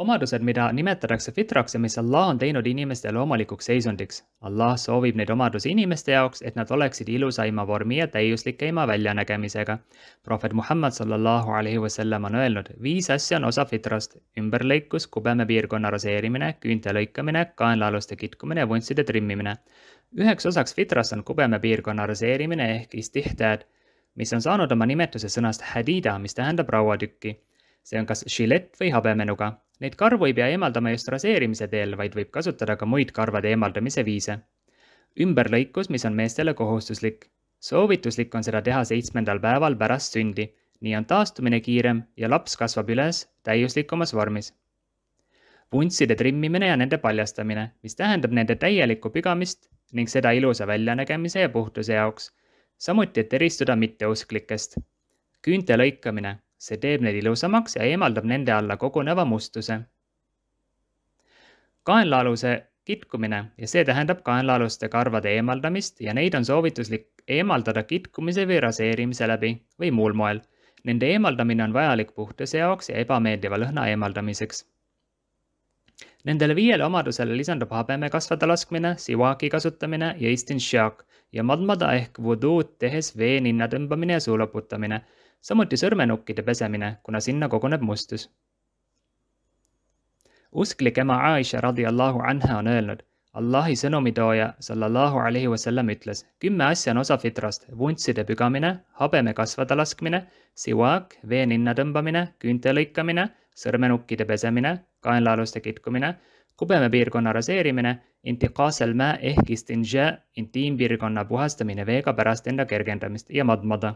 omadused, mida nimetatakse fitraks ja mis Allah on teinud inimeste loomulikuks seisundiks. Allah soovib neid omadusi inimeste jaoks, et nad oleksid ilusaima vormi ja täiuslikeima väljanägemisega. prohvet Muhamed sallallahu alaihi wasallam on öelnud, viis asja on osa fitrast, ümberlõikus, kubemepiirkonna raseerimine, küünte lõikamine, kaenlaaluste kitkumine ja vuntside trimmimine. üheks osaks fitrast on kubemepiirkonna raseerimine ehk istihtäed, mis on saanud oma nimetuse sõnast hadida, mis tähendab rauatükki see on kas žilett või habemenuga, Neid karvu ei pea eemaldama just raseerimise teel, vaid võib kasutada ka muid karvade eemaldamise viise. ümberlõikus, mis on meestele kohustuslik. soovituslik on seda teha seitsmendal päeval pärast sündi, nii on taastumine kiirem ja laps kasvab üles täiuslikumas vormis. vuntside trimmimine ja nende paljastamine, mis tähendab nende täielikku pigamist ning seda ilusa väljanägemise ja puhtuse jaoks, samuti et eristuda mitteusklikest. küünte lõikamine see teeb need ilusamaks ja eemaldab nende alla koguneva mustuse. kaenlaaluse kitkumine ja see tähendab kaenlaaluste karvade eemaldamist ja neid on soovituslik eemaldada kitkumise või raseerimise läbi või muul moel. Nende eemaldamine on vajalik puhtuse jaoks ja ebameeldiva lõhna eemaldamiseks Nendele viiele omadusele lisandub habeme kasvada laskmine, siwaki kasutamine ja istinshiak ja madmada ehk vuduud tehes vee ninna tõmbamine ja suu loputamine, samuti sõrmenukkide pesemine, kuna sinna koguneb mustus. usklik ema Aisha radiallahu anha on öelnud, Allahi sõnumitooja sallallahu alaihi wasallam ütles, kümme asja on osa fitrast, vuntside pügamine, habeme kasvada laskmine, siwak, vee ninna tõmbamine, küünte lõikamine sõrmenukkide pesemine, kaenlaaluste kitkumine, kubeme piirkonna raseerimine, intikasel mäe ehk istinja intiimpiirkonna puhastamine veega pärast enda kergendamist ja madmada